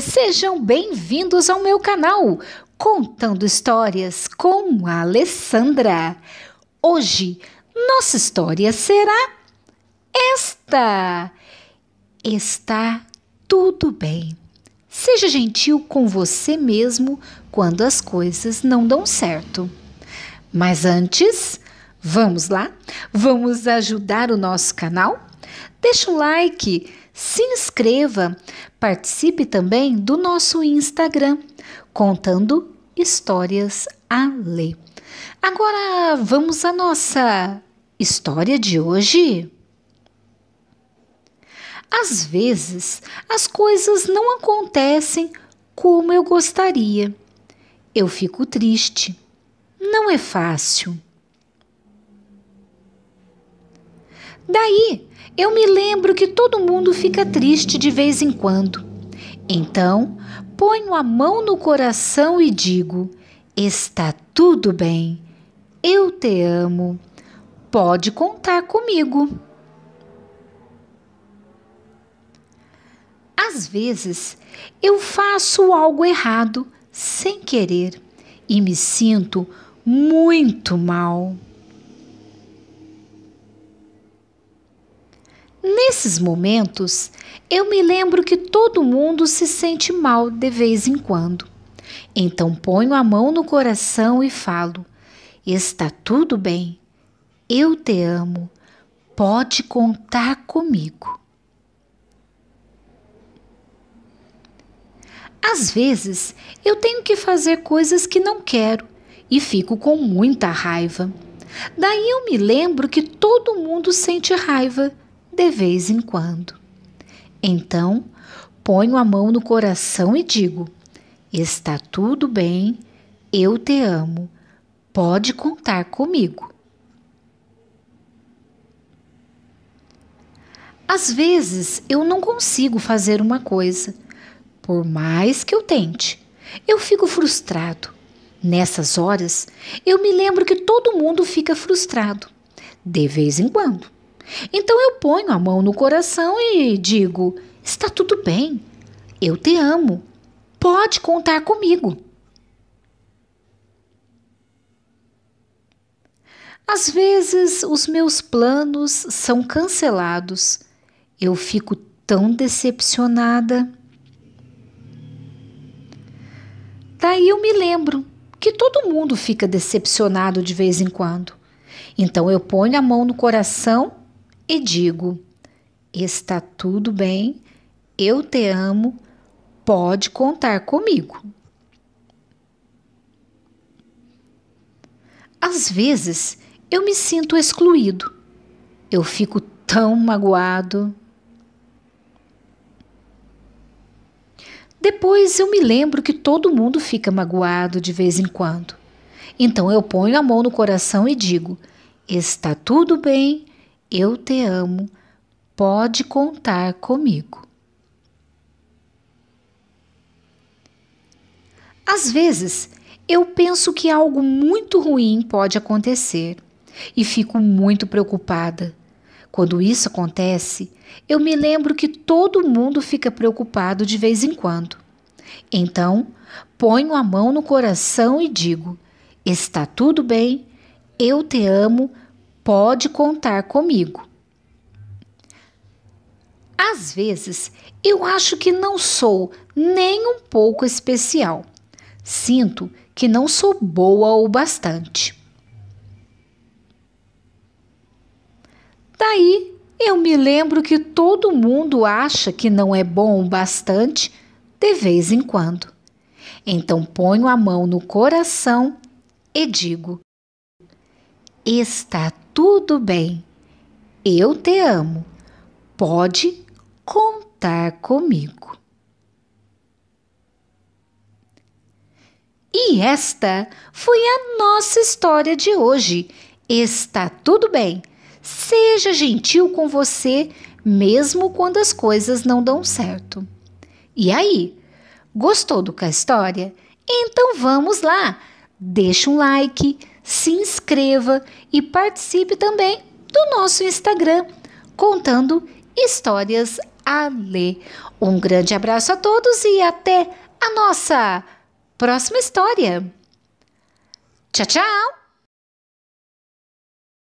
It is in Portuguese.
sejam bem-vindos ao meu canal Contando Histórias com a Alessandra. Hoje, nossa história será esta: Está tudo bem. Seja gentil com você mesmo quando as coisas não dão certo. Mas antes, vamos lá? Vamos ajudar o nosso canal? Deixa um like se inscreva, participe também do nosso Instagram, contando histórias a Ler. Agora vamos à nossa história de hoje. Às vezes, as coisas não acontecem como eu gostaria. Eu fico triste. Não é fácil. Daí eu me lembro que todo mundo fica triste de vez em quando. Então, ponho a mão no coração e digo: Está tudo bem. Eu te amo. Pode contar comigo. Às vezes, eu faço algo errado sem querer e me sinto muito mal. Nesses momentos, eu me lembro que todo mundo se sente mal de vez em quando. Então ponho a mão no coração e falo: Está tudo bem, eu te amo, pode contar comigo. Às vezes, eu tenho que fazer coisas que não quero e fico com muita raiva. Daí eu me lembro que todo mundo sente raiva de vez em quando. Então, ponho a mão no coração e digo: Está tudo bem, eu te amo, pode contar comigo. Às vezes eu não consigo fazer uma coisa, por mais que eu tente. Eu fico frustrado. Nessas horas, eu me lembro que todo mundo fica frustrado, de vez em quando. Então eu ponho a mão no coração e digo: está tudo bem, eu te amo, pode contar comigo. Às vezes os meus planos são cancelados, eu fico tão decepcionada. Daí eu me lembro que todo mundo fica decepcionado de vez em quando. Então eu ponho a mão no coração e digo: está tudo bem, eu te amo, pode contar comigo. Às vezes eu me sinto excluído, eu fico tão magoado. Depois eu me lembro que todo mundo fica magoado de vez em quando. Então eu ponho a mão no coração e digo: Está tudo bem, eu te amo, pode contar comigo. Às vezes, eu penso que algo muito ruim pode acontecer e fico muito preocupada. Quando isso acontece, eu me lembro que todo mundo fica preocupado de vez em quando. Então, ponho a mão no coração e digo: Está tudo bem, eu te amo Pode contar comigo. Às vezes, eu acho que não sou nem um pouco especial. Sinto que não sou boa o bastante. Daí eu me lembro que todo mundo acha que não é bom o bastante de vez em quando. Então ponho a mão no coração e digo: Está tudo bem. Eu te amo. Pode contar comigo. E esta foi a nossa história de hoje. Está tudo bem. Seja gentil com você, mesmo quando as coisas não dão certo. E aí, gostou do que a história? Então vamos lá! Deixa um like, se inscreva e participe também do nosso Instagram, contando histórias a ler. Um grande abraço a todos e até a nossa próxima história. Tchau, tchau!